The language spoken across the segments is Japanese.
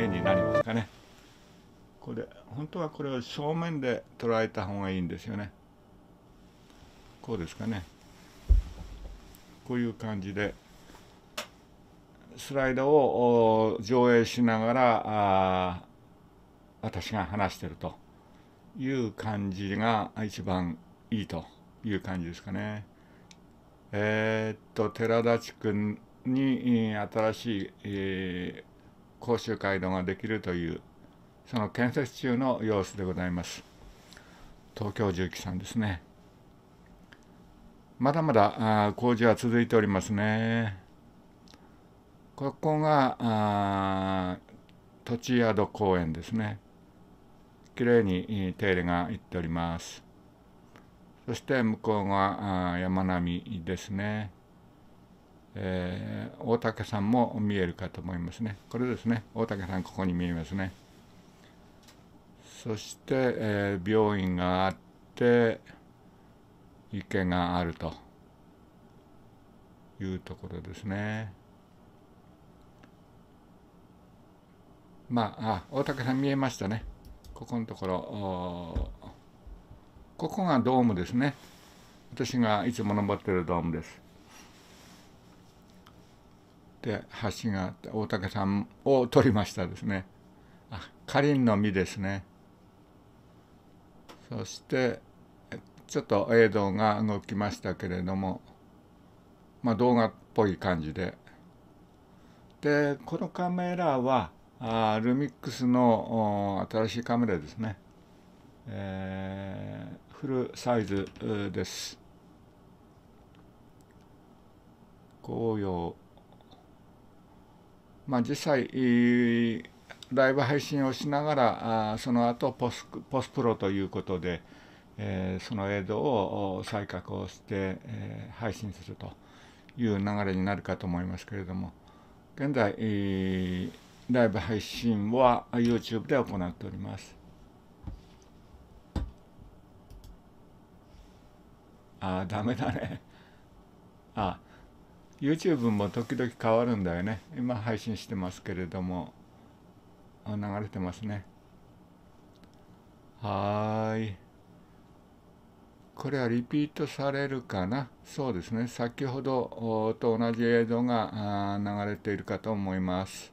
絵になりますかねこれ本当はこれを正面で捉えた方がいいんですよねこうですかねこういう感じでスライドを上映しながら私が話してるという感じが一番いいという感じですかね。えー、っと寺田地区に新しい、えー公衆街道ができるというその建設中の様子でございます東京重機さんですねまだまだ工事は続いておりますねここが土地宿公園ですねきれいに手入れがいっておりますそして向こうが山並みですねえー、大竹さんも見えるかと思いますね。これですね。大竹さん、ここに見えますね。そして、えー、病院があって、池があるというところですね。まあ、あ大竹さん見えましたね。ここのところ。ここがドームですね。私がいつも登ってるドームです。で橋があって大竹さんを撮りましたですねあかりんの実ですねそしてちょっと映像が動きましたけれどもまあ動画っぽい感じででこのカメラはあルミックスの新しいカメラですね、えー、フルサイズです紅葉まあ、実際、ライブ配信をしながら、あその後ポスポスプロということで、えー、その映像を再加工して、えー、配信するという流れになるかと思いますけれども、現在、えー、ライブ配信は YouTube で行っております。あ、ダメだね。あ、YouTube も時々変わるんだよね今配信してますけれども流れてますねはーいこれはリピートされるかなそうですね先ほどと同じ映像が流れているかと思います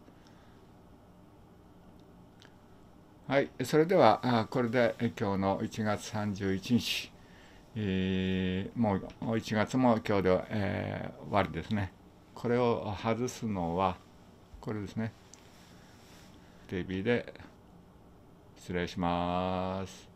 はいそれではこれで今日の1月31日えー、もう1月も今日で、えー、終わりですね。これを外すのは、これですね。手火で失礼します。